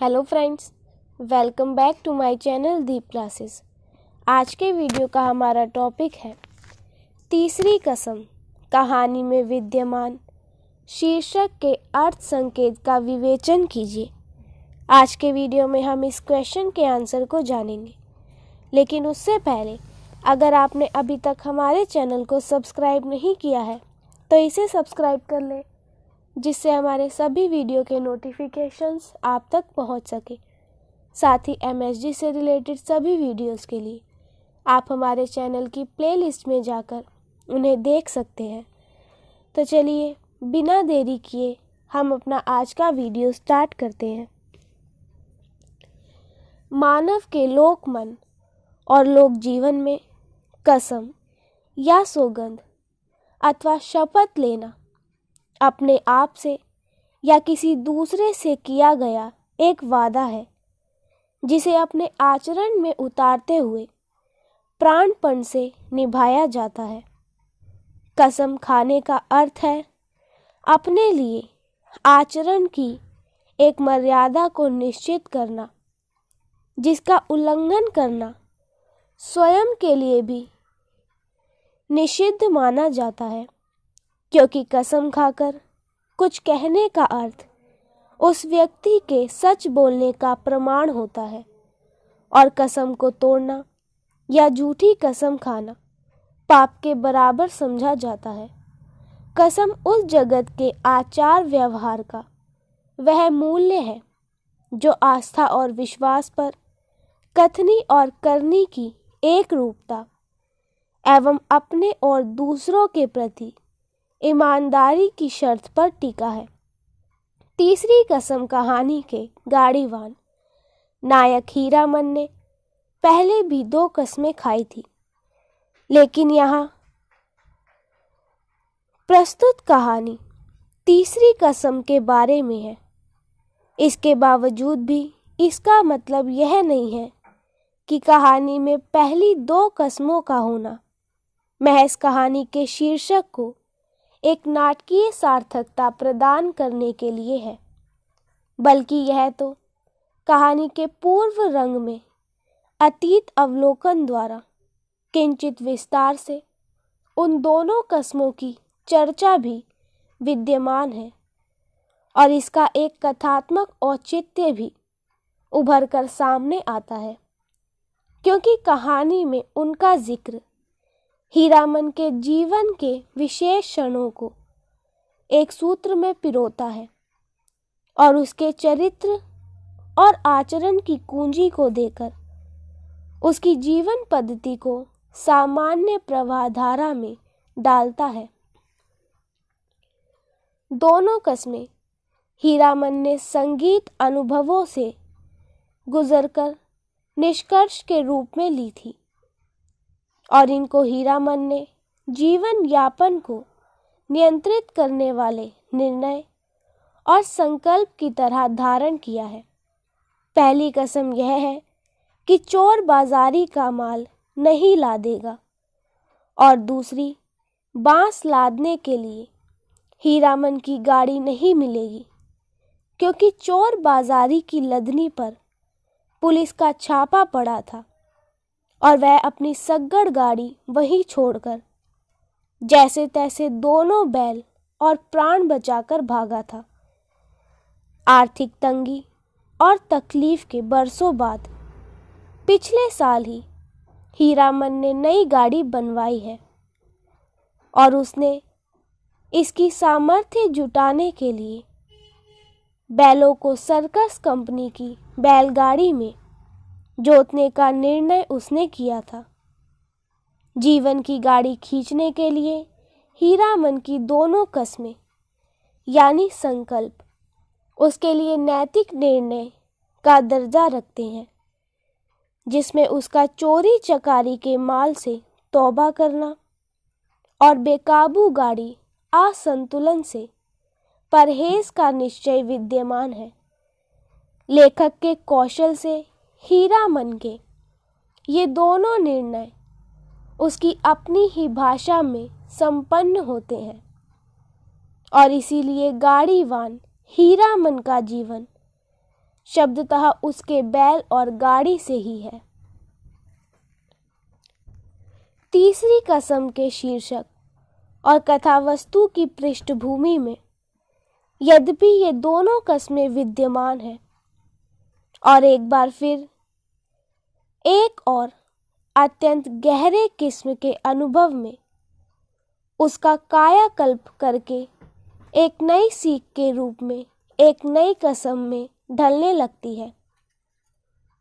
hello friends welcome back to my channel Deep classes आज के video का हमारा टॉपिक है तीसरी कसम कहानी में विद्यमान शीर्षक के अर्थ संकेत का विवेचन कीजिए आज के वीडियो में हम इस क्वेश्चन के आंसर को जानेंगे लेकिन उससे पहले अगर आपने अभी तक हमारे चैनल को सब्सक्राइब नहीं किया है तो इसे सब्सक्राइब कर लें जिससे हमारे सभी वीडियो के नोटिफिकेशंस आप तक पहुंच सके साथ ही एम से रिलेटेड सभी वीडियोस के लिए आप हमारे चैनल की प्लेलिस्ट में जाकर उन्हें देख सकते हैं तो चलिए बिना देरी किए हम अपना आज का वीडियो स्टार्ट करते हैं मानव के लोक मन और लोक जीवन में कसम या सौगंध अथवा शपथ लेना अपने आप से या किसी दूसरे से किया गया एक वादा है जिसे अपने आचरण में उतारते हुए प्राणपण से निभाया जाता है कसम खाने का अर्थ है अपने लिए आचरण की एक मर्यादा को निश्चित करना जिसका उल्लंघन करना स्वयं के लिए भी निषिद्ध माना जाता है क्योंकि कसम खाकर कुछ कहने का अर्थ उस व्यक्ति के सच बोलने का प्रमाण होता है और कसम को तोड़ना या झूठी कसम खाना पाप के बराबर समझा जाता है कसम उस जगत के आचार व्यवहार का वह मूल्य है जो आस्था और विश्वास पर कथनी और करनी की एक रूपता एवं अपने और दूसरों के प्रति ईमानदारी की शर्त पर टीका है तीसरी कसम कहानी के गाड़ीवान नायक हीरामन ने पहले भी दो कस्में खाई थी लेकिन यहाँ प्रस्तुत कहानी तीसरी कसम के बारे में है इसके बावजूद भी इसका मतलब यह नहीं है कि कहानी में पहली दो कस्मों का होना महज कहानी के शीर्षक को एक नाटकीय सार्थकता प्रदान करने के लिए है बल्कि यह तो कहानी के पूर्व रंग में अतीत अवलोकन द्वारा किंचित विस्तार से उन दोनों कस्मों की चर्चा भी विद्यमान है और इसका एक कथात्मक औचित्य भी उभर कर सामने आता है क्योंकि कहानी में उनका जिक्र हीरामन के जीवन के विशेष क्षणों को एक सूत्र में पिरोता है और उसके चरित्र और आचरण की कुंजी को देकर उसकी जीवन पद्धति को सामान्य प्रवाहधारा में डालता है दोनों कस्में हीरामन ने संगीत अनुभवों से गुजरकर निष्कर्ष के रूप में ली थी और इनको हीरामन ने जीवन यापन को नियंत्रित करने वाले निर्णय और संकल्प की तरह धारण किया है पहली कसम यह है कि चोर बाजारी का माल नहीं ला देगा और दूसरी बांस लादने के लिए हीरामन की गाड़ी नहीं मिलेगी क्योंकि चोर बाजारी की लदनी पर पुलिस का छापा पड़ा था और वह अपनी सग्गड़ गाड़ी वहीं छोड़कर जैसे तैसे दोनों बैल और प्राण बचाकर भागा था आर्थिक तंगी और तकलीफ के बरसों बाद पिछले साल ही हीरामन ने नई गाड़ी बनवाई है और उसने इसकी सामर्थ्य जुटाने के लिए बैलों को सर्कस कंपनी की बैलगाड़ी में जोतने का निर्णय उसने किया था जीवन की गाड़ी खींचने के लिए हीरा मन की दोनों कस्में यानी संकल्प उसके लिए नैतिक निर्णय का दर्जा रखते हैं जिसमें उसका चोरी चकारी के माल से तौबा करना और बेकाबू गाड़ी असंतुलन से परहेज का निश्चय विद्यमान है लेखक के कौशल से हीरा मन के ये दोनों निर्णय उसकी अपनी ही भाषा में संपन्न होते हैं और इसीलिए गाड़ीवान हीरा मन का जीवन शब्दतः उसके बैल और गाड़ी से ही है तीसरी कसम के शीर्षक और कथावस्तु की पृष्ठभूमि में यद्यपि ये दोनों कस्में विद्यमान हैं और एक बार फिर एक और अत्यंत गहरे किस्म के अनुभव में उसका कायाकल्प करके एक नई सीख के रूप में एक नई कसम में ढलने लगती है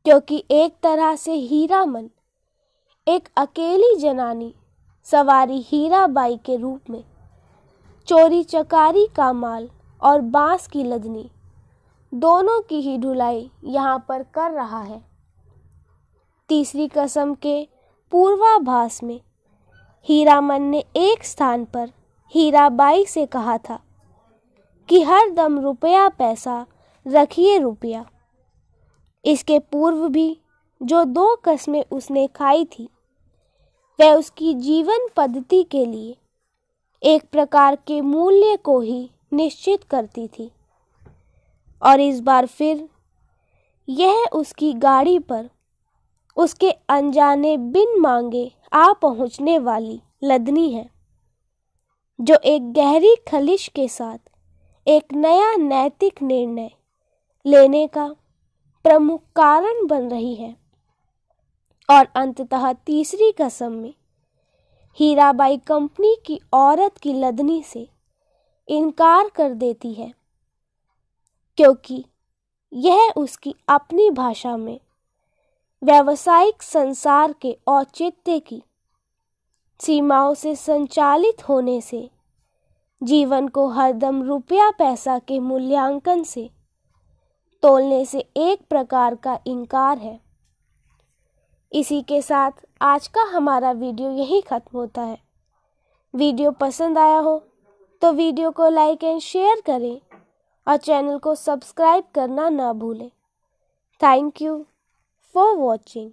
क्योंकि एक तरह से हीरा मन एक अकेली जनानी सवारी हीरा बाई के रूप में चोरी चकारी का माल और बांस की लदनी दोनों की ही ढुलाई यहाँ पर कर रहा है तीसरी कसम के पूर्वाभास में हीरामन ने एक स्थान पर हीराबाई से कहा था कि हर दम रुपया पैसा रखिए रुपया इसके पूर्व भी जो दो कस्में उसने खाई थी वह उसकी जीवन पद्धति के लिए एक प्रकार के मूल्य को ही निश्चित करती थी और इस बार फिर यह उसकी गाड़ी पर उसके अनजाने बिन मांगे आ पहुंचने वाली लदनी है जो एक गहरी खलिश के साथ एक नया नैतिक निर्णय लेने का प्रमुख कारण बन रही है और अंततः तीसरी कसम में हीराबाई कंपनी की औरत की लदनी से इनकार कर देती है क्योंकि यह उसकी अपनी भाषा में व्यावसायिक संसार के औचित्य की सीमाओं से संचालित होने से जीवन को हरदम रुपया पैसा के मूल्यांकन से तोलने से एक प्रकार का इनकार है इसी के साथ आज का हमारा वीडियो यही ख़त्म होता है वीडियो पसंद आया हो तो वीडियो को लाइक एंड शेयर करें और चैनल को सब्सक्राइब करना ना भूलें थैंक यू फॉर वॉचिंग